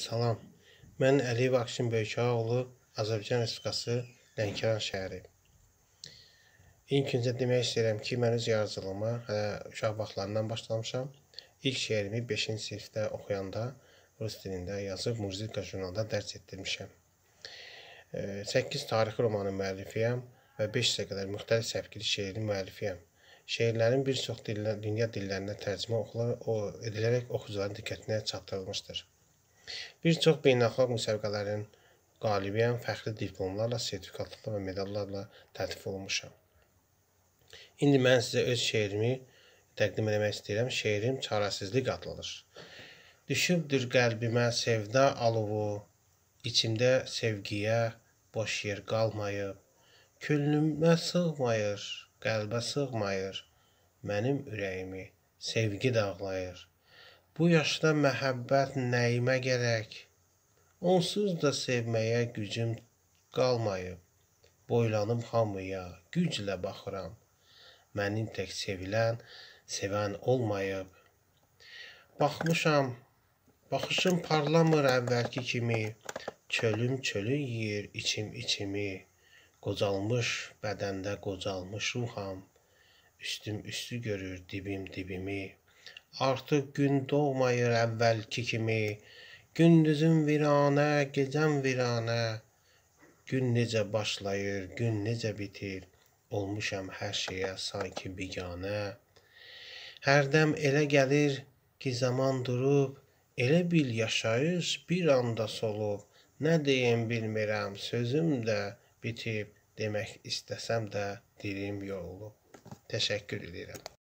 Salam. Mən Əliyev Aksim Böyükağoğlu, Azərbaycan Respublikası Lənkəran şəhəri. İlk öncə demək istəyirəm ki, mən öz yaradıcılığıma hələ uşaq vaxtlarından başlamışam. İlk şeirimi 5-ci sinifdə oxuyanda rus dilində yazıb muzika jurnalda dərs etdirmişəm. 8 tarixi romanın müəllifiyəm və 500-ə qədər müxtəlif səvkili şeirin müəllifiyəm. Şeirlərin bir çox dillə, dünya dillərinə tərcümə oxula, o, edilərək oxucuların diqqətinə çatdırılmışdır. Bir çox beynəlxalq müsabiqələrin qalibiyən fəxri diplomlarla, sertifikatlarla və medallarla təltif olunmuşam. İndi mən sizə öz şeirimi təqdim etmək istəyirəm. Şeirim çarəsizlik adlıdır. Düşübdür qəlbimə sevda alovu, içimdə sevgiyə boş yer qalmayıb. Könlümə sığmayır, qəlbə sığmayır mənim ürəyimi sevgi dağlayır. Bu yaşda məhəbbət nəyimə gərək? Onsuz da sevməyə gücüm qalmayıb. Boylanım hamıya, güclə baxıram. Mənim tək sevilən, sevən olmayıb. Baxmışam, baxışım parlamır əvvəlki kimi. Çölüm çölü yeyir içim içimi. Qocalmış bədəndə qocalmış ruham. Üstüm üstü görür dibim dibimi. Artıq gün doğmayır əvvəlki kimi. Gündüzüm viranə, gecəm viranə. Gün necə başlayır, gün necə bitir. Olmuşam hər şeyə sanki biganə. Hərdəm elə gəlir ki, zaman durub, elə bil yaşayış bir anda solub. Nə deyim bilmirəm, sözüm də bitib, demək istəsəm də dilim yorulub. Təşəkkür edirəm.